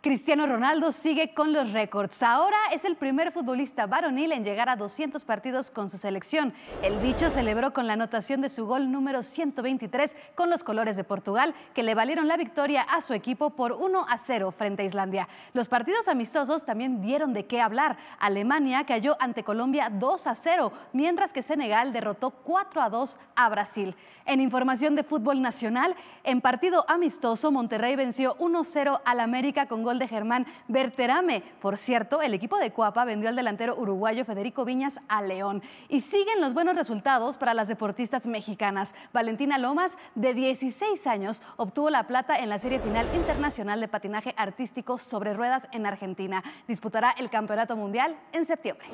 Cristiano Ronaldo sigue con los récords. Ahora es el primer futbolista varonil en llegar a 200 partidos con su selección. El dicho celebró con la anotación de su gol número 123 con los colores de Portugal, que le valieron la victoria a su equipo por 1 a 0 frente a Islandia. Los partidos amistosos también dieron de qué hablar. Alemania cayó ante Colombia 2 a 0, mientras que Senegal derrotó 4 a 2 a Brasil. En información de fútbol nacional, en partido amistoso, Monterrey venció 1 a 0 al América con gol de Germán Berterame. Por cierto, el equipo de Cuapa vendió al delantero uruguayo Federico Viñas a León. Y siguen los buenos resultados para las deportistas mexicanas. Valentina Lomas, de 16 años, obtuvo la plata en la serie final internacional de patinaje artístico sobre ruedas en Argentina. Disputará el Campeonato Mundial en septiembre.